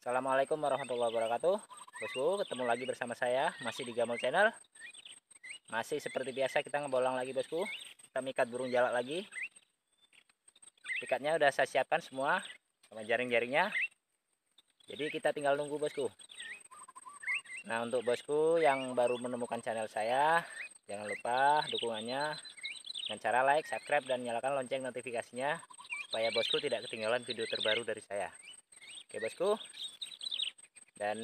Assalamualaikum warahmatullahi wabarakatuh Bosku ketemu lagi bersama saya Masih di Gamel Channel Masih seperti biasa kita ngebolang lagi bosku Kita mikat burung jalak lagi Pikatnya udah saya siapkan semua Sama jaring-jaringnya Jadi kita tinggal nunggu bosku Nah untuk bosku yang baru menemukan channel saya Jangan lupa dukungannya Dengan cara like, subscribe, dan nyalakan lonceng notifikasinya Supaya bosku tidak ketinggalan video terbaru dari saya Oke bosku, dan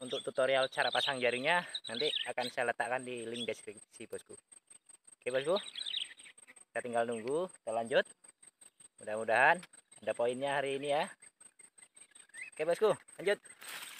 untuk tutorial cara pasang jaringnya nanti akan saya letakkan di link deskripsi bosku oke bosku kita tinggal nunggu kita lanjut mudah-mudahan ada poinnya hari ini ya oke bosku lanjut